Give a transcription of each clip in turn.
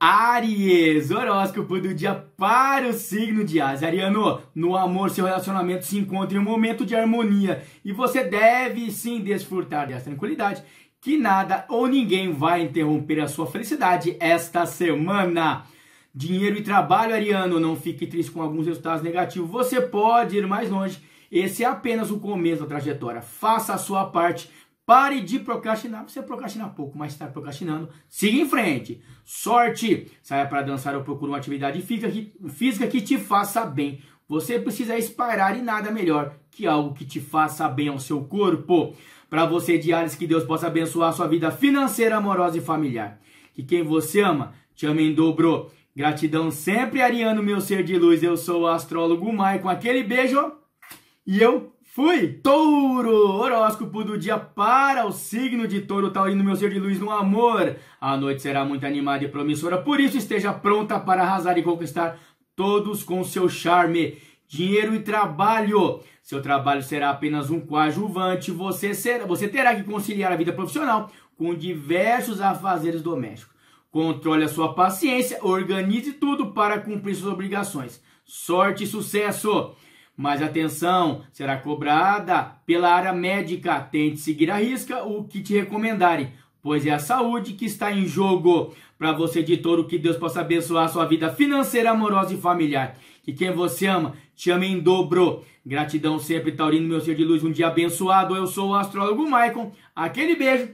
Aries, horóscopo do dia para o signo de Ares. Ariano, no amor, seu relacionamento se encontra em um momento de harmonia e você deve sim desfrutar dessa tranquilidade, que nada ou ninguém vai interromper a sua felicidade esta semana. Dinheiro e trabalho, Ariano, não fique triste com alguns resultados negativos. Você pode ir mais longe. Esse é apenas o começo da trajetória. Faça a sua parte Pare de procrastinar. Você procrastina pouco, mas está procrastinando. Siga em frente. Sorte! Saia para dançar ou procure uma atividade física que te faça bem. Você precisa espairar e nada melhor que algo que te faça bem ao seu corpo. Para você, diários, que Deus possa abençoar a sua vida financeira, amorosa e familiar. Que quem você ama, te ama em dobro. Gratidão sempre, Ariano, meu ser de luz. Eu sou o astrólogo Maicon. Aquele beijo e eu Fui! Touro! Horóscopo do dia para o signo de touro taurino, tá meu ser de luz no amor. A noite será muito animada e promissora, por isso esteja pronta para arrasar e conquistar todos com seu charme. Dinheiro e trabalho. Seu trabalho será apenas um coadjuvante. Você, será, você terá que conciliar a vida profissional com diversos afazeres domésticos. Controle a sua paciência, organize tudo para cumprir suas obrigações. Sorte e sucesso! Mas atenção, será cobrada pela área médica. Tente seguir a risca o que te recomendarem, pois é a saúde que está em jogo. Para você de touro, que Deus possa abençoar a sua vida financeira, amorosa e familiar. Que quem você ama, te ama em dobro. Gratidão sempre, Taurino, meu ser de luz, um dia abençoado. Eu sou o astrólogo Maicon. Aquele beijo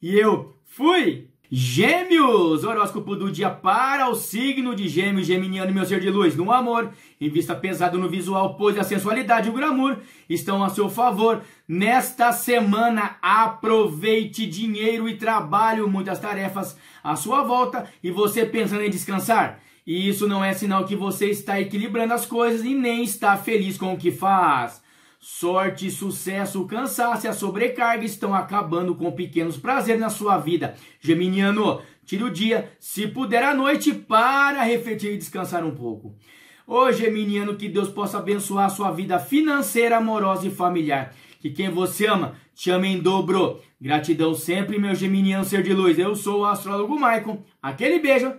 e eu fui! Gêmeos, horóscopo do dia para o signo de gêmeos, geminiano, meu ser de luz, no amor, em vista pesado no visual, pois a sensualidade e o glamour estão a seu favor. Nesta semana, aproveite dinheiro e trabalho, muitas tarefas à sua volta e você pensando em descansar. E isso não é sinal que você está equilibrando as coisas e nem está feliz com o que faz. Sorte, sucesso, cansaço e a sobrecarga estão acabando com pequenos prazeres na sua vida. Geminiano, tire o dia, se puder à noite, para refletir e descansar um pouco. Ô Geminiano, que Deus possa abençoar a sua vida financeira, amorosa e familiar. Que quem você ama, te ame em dobro. Gratidão sempre, meu Geminiano ser de luz. Eu sou o astrólogo Maicon. Aquele beijo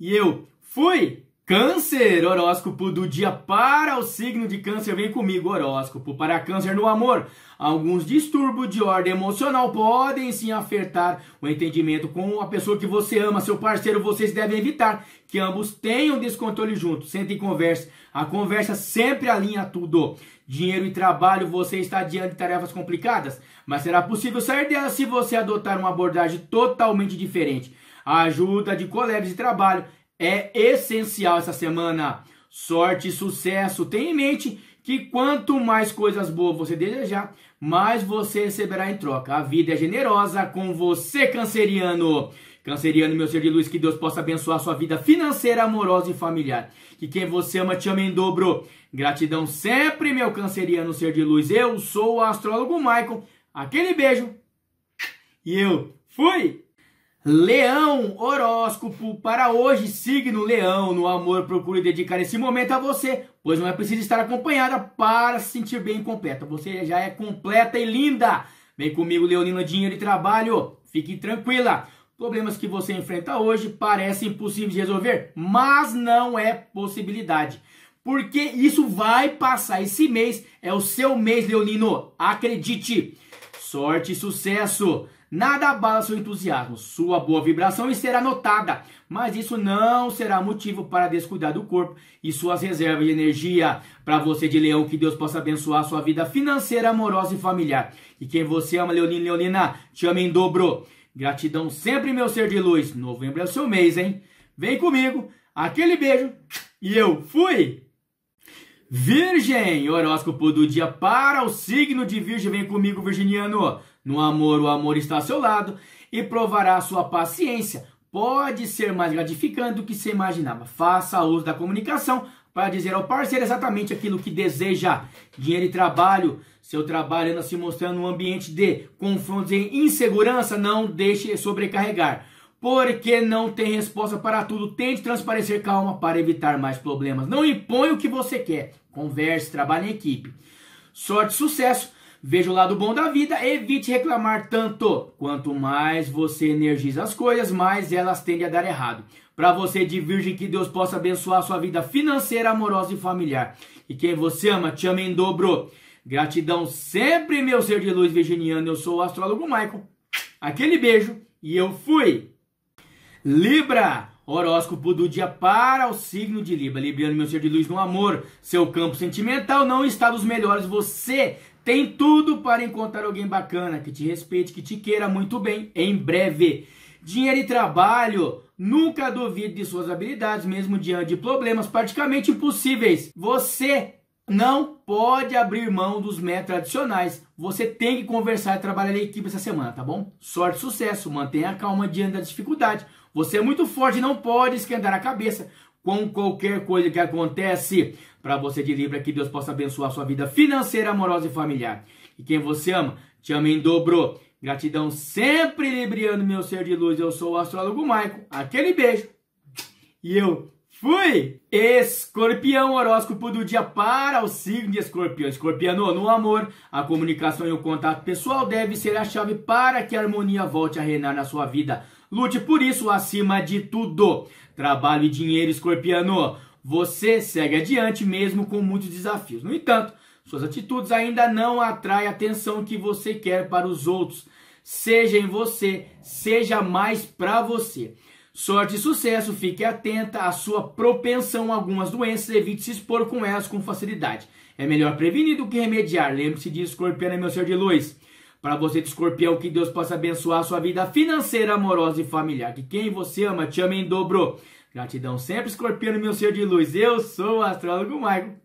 e eu fui! Câncer, horóscopo do dia para o signo de câncer, vem comigo, horóscopo para câncer no amor. Alguns distúrbios de ordem emocional podem sim afetar o entendimento com a pessoa que você ama, seu parceiro, vocês devem evitar que ambos tenham descontrole juntos. Sentem conversa, a conversa sempre alinha tudo. Dinheiro e trabalho, você está diante de tarefas complicadas, mas será possível sair delas se você adotar uma abordagem totalmente diferente. A ajuda de colegas de trabalho é essencial essa semana. Sorte e sucesso. Tenha em mente que quanto mais coisas boas você desejar, mais você receberá em troca. A vida é generosa com você, canceriano. Canceriano, meu ser de luz, que Deus possa abençoar sua vida financeira, amorosa e familiar. Que quem você ama te ama em dobro. Gratidão sempre, meu canceriano ser de luz. Eu sou o astrólogo Michael. Aquele beijo. E eu fui! Leão, horóscopo para hoje, signo Leão, no amor, procure dedicar esse momento a você, pois não é preciso estar acompanhada para se sentir bem completa. Você já é completa e linda. Vem comigo, Leonina, dinheiro e trabalho. Fique tranquila. Problemas que você enfrenta hoje parecem impossíveis de resolver, mas não é possibilidade. Porque isso vai passar. Esse mês é o seu mês, Leonino. Acredite. Sorte e sucesso! Nada abala seu entusiasmo, sua boa vibração será notada, mas isso não será motivo para descuidar do corpo e suas reservas de energia. Para você de leão, que Deus possa abençoar sua vida financeira, amorosa e familiar. E quem você ama, Leonino Leonina, te ama em dobro. Gratidão sempre, meu ser de luz. Novembro é o seu mês, hein? Vem comigo, aquele beijo e eu fui! Virgem, horóscopo do dia para o signo de Virgem. Vem comigo, virginiano. No amor, o amor está ao seu lado e provará sua paciência. Pode ser mais gratificante do que se imaginava. Faça uso da comunicação para dizer ao parceiro exatamente aquilo que deseja. Dinheiro e trabalho. Seu trabalho anda se mostrando um ambiente de confronto e insegurança. Não deixe sobrecarregar porque não tem resposta para tudo. Tente transparecer calma para evitar mais problemas. Não impõe o que você quer. Converse, trabalhe em equipe. Sorte e sucesso. Veja o lado bom da vida, evite reclamar tanto. Quanto mais você energiza as coisas, mais elas tendem a dar errado. Para você de virgem, que Deus possa abençoar a sua vida financeira, amorosa e familiar. E quem você ama, te ama em dobro. Gratidão sempre, meu ser de luz virginiano. Eu sou o astrólogo Michael. Aquele beijo e eu fui! Libra, horóscopo do dia para o signo de Libra. Libriano, meu ser de luz no amor, seu campo sentimental não está dos melhores. Você tem tudo para encontrar alguém bacana que te respeite, que te queira muito bem em breve. Dinheiro e trabalho, nunca duvide de suas habilidades, mesmo diante de problemas praticamente impossíveis. Você não pode abrir mão dos métodos tradicionais. Você tem que conversar e trabalhar em equipe essa semana, tá bom? Sorte e sucesso. Mantenha a calma diante da dificuldade. Você é muito forte, e não pode esquentar a cabeça com qualquer coisa que acontece. Para você de Libra, que Deus possa abençoar sua vida financeira, amorosa e familiar. E quem você ama, te ama em dobro. Gratidão sempre libriano, meu ser de luz. Eu sou o astrólogo Maico. Aquele beijo. E eu Fui! Escorpião, horóscopo do dia para o signo de escorpião. Escorpiano, no amor, a comunicação e o contato pessoal deve ser a chave para que a harmonia volte a reinar na sua vida. Lute por isso acima de tudo. Trabalho e dinheiro, escorpiano. Você segue adiante mesmo com muitos desafios. No entanto, suas atitudes ainda não atraem a atenção que você quer para os outros. Seja em você, seja mais para você. Sorte e sucesso, fique atenta à sua propensão a algumas doenças, evite se expor com elas com facilidade. É melhor prevenir do que remediar. Lembre-se de escorpião, é meu ser de luz. Para você de escorpião, que Deus possa abençoar a sua vida financeira, amorosa e familiar. Que quem você ama te ame em dobro. Gratidão sempre, escorpião, é meu ser de luz. Eu sou o astrólogo Maicon.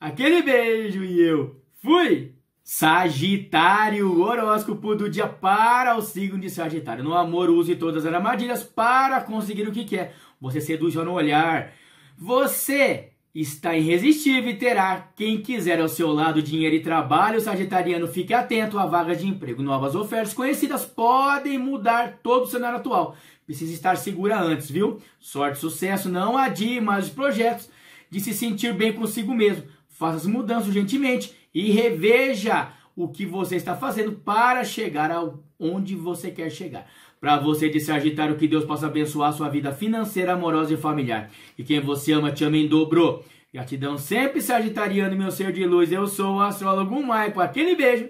Aquele beijo e eu fui! Sagitário, horóscopo do dia para o signo de Sagitário. No amor, use todas as armadilhas para conseguir o que quer. Você seduz no olhar. Você está irresistível e terá quem quiser ao seu lado dinheiro e trabalho. Sagitariano, fique atento a vagas de emprego. Novas ofertas conhecidas podem mudar todo o cenário atual. Precisa estar segura antes, viu? Sorte, sucesso, não adie mais os projetos de se sentir bem consigo mesmo. Faça as mudanças urgentemente e reveja o que você está fazendo para chegar onde você quer chegar. Para você de Sagitário, que Deus possa abençoar sua vida financeira, amorosa e familiar. E quem você ama, te ama em dobro. Gratidão sempre, Sagitariano, meu ser de luz. Eu sou o astrólogo Maico. Aquele beijo.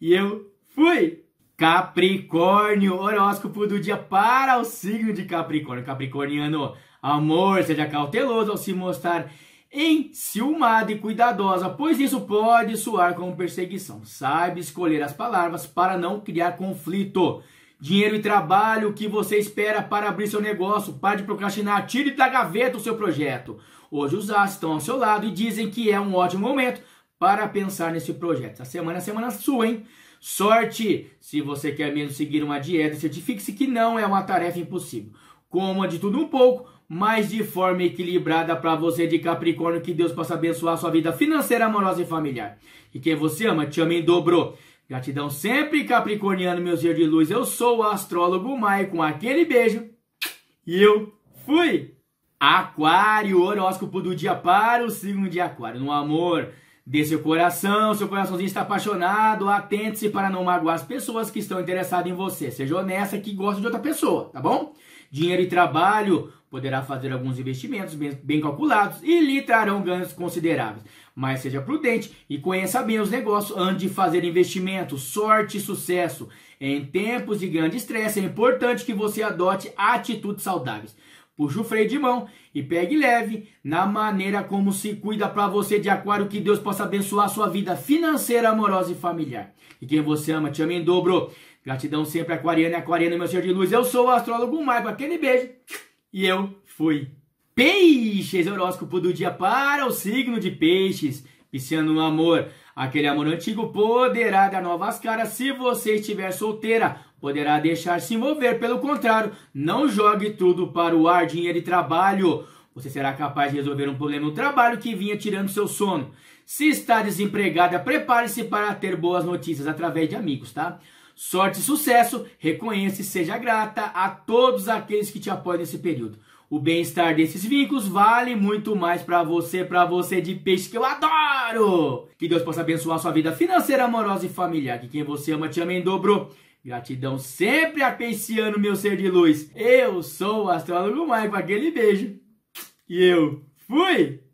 E eu fui! Capricórnio, horóscopo do dia para o signo de Capricórnio. Capricorniano, amor, seja cauteloso ao se mostrar enciumada e cuidadosa, pois isso pode soar como perseguição. Sabe escolher as palavras para não criar conflito. Dinheiro e trabalho, o que você espera para abrir seu negócio? Pare de procrastinar, tire da gaveta o seu projeto. Hoje os astros estão ao seu lado e dizem que é um ótimo momento para pensar nesse projeto. Essa semana é semana sua, hein? Sorte! Se você quer mesmo seguir uma dieta, certifique-se que não é uma tarefa impossível. Coma de tudo um pouco, mas de forma equilibrada para você de Capricórnio, que Deus possa abençoar a sua vida financeira, amorosa e familiar. E quem você ama, te ama em dobro. Gratidão sempre, Capricorniano, meus dias de luz. Eu sou o astrólogo Maicon, aquele beijo. E eu fui! Aquário, horóscopo do dia para o signo de Aquário. No amor, dê seu coração, seu coraçãozinho está apaixonado, atente-se para não magoar as pessoas que estão interessadas em você. Seja honesta que gosta de outra pessoa, tá bom? Dinheiro e trabalho poderá fazer alguns investimentos bem, bem calculados e lhe trarão ganhos consideráveis. Mas seja prudente e conheça bem os negócios antes de fazer investimentos. Sorte e sucesso. Em tempos de grande estresse, é importante que você adote atitudes saudáveis. Puxa o freio de mão e pegue leve na maneira como se cuida para você de aquário, que Deus possa abençoar sua vida financeira, amorosa e familiar. E quem você ama, te ama em dobro. Gratidão sempre, Aquariana e Aquariana, meu senhor de luz. Eu sou o astrólogo Maico, aquele beijo. E eu fui. Peixes, horóscopo do dia para o signo de peixes. piscando no amor, aquele amor antigo poderá dar novas caras se você estiver solteira. Poderá deixar se envolver, pelo contrário, não jogue tudo para o ar, dinheiro e trabalho. Você será capaz de resolver um problema no trabalho que vinha tirando seu sono. Se está desempregada, prepare-se para ter boas notícias através de amigos, tá? Sorte e sucesso, reconheça e seja grata a todos aqueles que te apoiam nesse período. O bem-estar desses vínculos vale muito mais para você, para você de peixe que eu adoro. Que Deus possa abençoar sua vida financeira, amorosa e familiar. Que quem você ama te ama em dobro. Gratidão sempre a Peiciano, meu ser de luz. Eu sou o astrólogo Maico, aquele beijo. E eu fui!